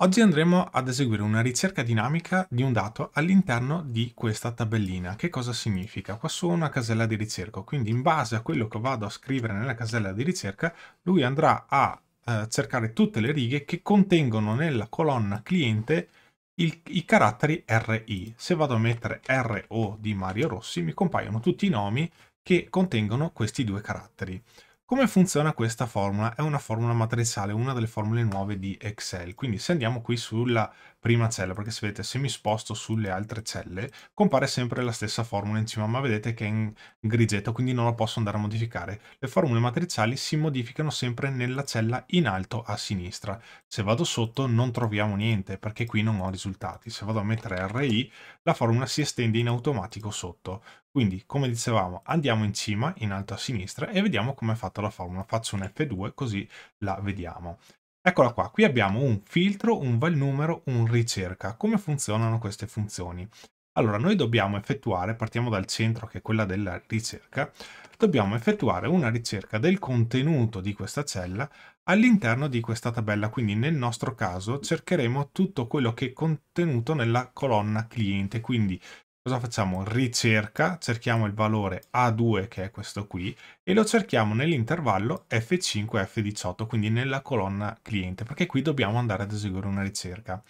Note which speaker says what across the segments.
Speaker 1: Oggi andremo ad eseguire una ricerca dinamica di un dato all'interno di questa tabellina. Che cosa significa? Qua su una casella di ricerca, quindi in base a quello che vado a scrivere nella casella di ricerca, lui andrà a eh, cercare tutte le righe che contengono nella colonna cliente il, i caratteri RI. Se vado a mettere RO di Mario Rossi, mi compaiono tutti i nomi che contengono questi due caratteri. Come funziona questa formula? È una formula matriziale, una delle formule nuove di Excel. Quindi se andiamo qui sulla prima cella, perché se vedete se mi sposto sulle altre celle compare sempre la stessa formula in cima, ma vedete che è in grigetto, quindi non la posso andare a modificare. Le formule matriziali si modificano sempre nella cella in alto a sinistra. Se vado sotto non troviamo niente, perché qui non ho risultati. Se vado a mettere RI, la formula si estende in automatico sotto. Quindi, come dicevamo, andiamo in cima, in alto a sinistra, e vediamo come è fatta la formula. Faccio un F2, così la vediamo. Eccola qua, qui abbiamo un filtro, un valnumero, un ricerca. Come funzionano queste funzioni? Allora, noi dobbiamo effettuare, partiamo dal centro che è quella della ricerca, dobbiamo effettuare una ricerca del contenuto di questa cella all'interno di questa tabella, quindi nel nostro caso cercheremo tutto quello che è contenuto nella colonna cliente, quindi cosa facciamo? Ricerca, cerchiamo il valore A2 che è questo qui e lo cerchiamo nell'intervallo F5-F18, quindi nella colonna cliente, perché qui dobbiamo andare ad eseguire una ricerca.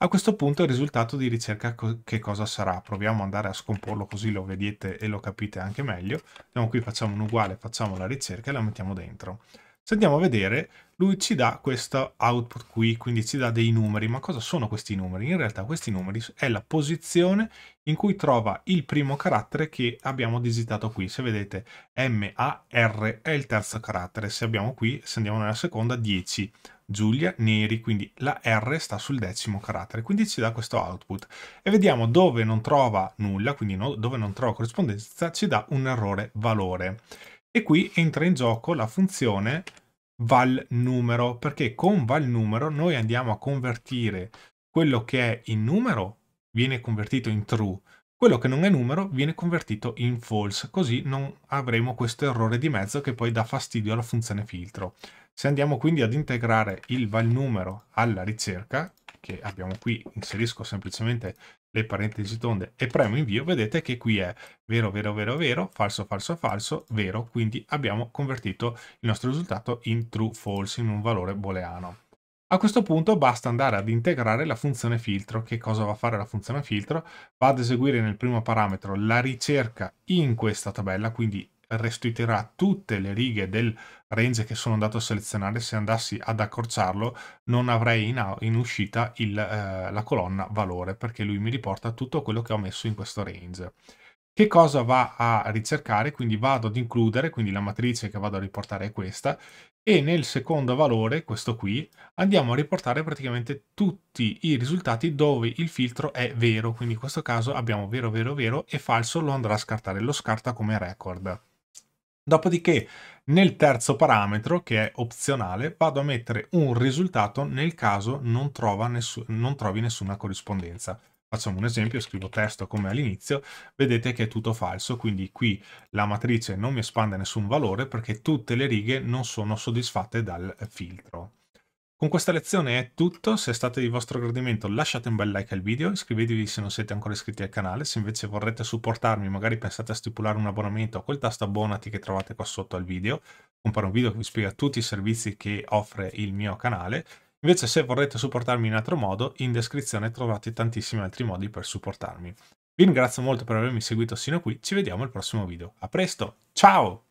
Speaker 1: A questo punto il risultato di ricerca che cosa sarà? Proviamo ad andare a scomporlo così lo vedete e lo capite anche meglio. Andiamo qui, facciamo un uguale, facciamo la ricerca e la mettiamo dentro. Se andiamo a vedere, lui ci dà questo output qui, quindi ci dà dei numeri. Ma cosa sono questi numeri? In realtà questi numeri è la posizione in cui trova il primo carattere che abbiamo digitato qui. Se vedete, M-A-R è il terzo carattere. Se abbiamo qui, se andiamo nella seconda, 10. Giulia Neri, quindi la R sta sul decimo carattere, quindi ci dà questo output. E vediamo dove non trova nulla, quindi no, dove non trova corrispondenza, ci dà un errore valore. E qui entra in gioco la funzione val numero, perché con val numero noi andiamo a convertire quello che è in numero viene convertito in true, quello che non è numero viene convertito in false, così non avremo questo errore di mezzo che poi dà fastidio alla funzione filtro. Se andiamo quindi ad integrare il val numero alla ricerca, che abbiamo qui, inserisco semplicemente le parentesi tonde e premo invio, vedete che qui è vero, vero, vero, vero, falso, falso, falso, vero, quindi abbiamo convertito il nostro risultato in true false, in un valore booleano. A questo punto basta andare ad integrare la funzione filtro. Che cosa va a fare la funzione filtro? Va ad eseguire nel primo parametro la ricerca in questa tabella, quindi restituirà tutte le righe del range che sono andato a selezionare, se andassi ad accorciarlo non avrei in, in uscita il, eh, la colonna valore perché lui mi riporta tutto quello che ho messo in questo range. Che cosa va a ricercare? Quindi vado ad includere, quindi la matrice che vado a riportare è questa, e nel secondo valore, questo qui, andiamo a riportare praticamente tutti i risultati dove il filtro è vero, quindi in questo caso abbiamo vero, vero, vero e falso lo andrà a scartare, lo scarta come record. Dopodiché nel terzo parametro, che è opzionale, vado a mettere un risultato nel caso non, nessu non trovi nessuna corrispondenza. Facciamo un esempio, scrivo testo come all'inizio, vedete che è tutto falso, quindi qui la matrice non mi espande nessun valore perché tutte le righe non sono soddisfatte dal filtro. Con questa lezione è tutto, se è stato di vostro gradimento lasciate un bel like al video, iscrivetevi se non siete ancora iscritti al canale, se invece vorrete supportarmi magari pensate a stipulare un abbonamento a quel tasto abbonati che trovate qua sotto al video, compare un video che vi spiega tutti i servizi che offre il mio canale, invece se vorrete supportarmi in altro modo in descrizione trovate tantissimi altri modi per supportarmi. Vi ringrazio molto per avermi seguito sino qui, ci vediamo al prossimo video, a presto, ciao!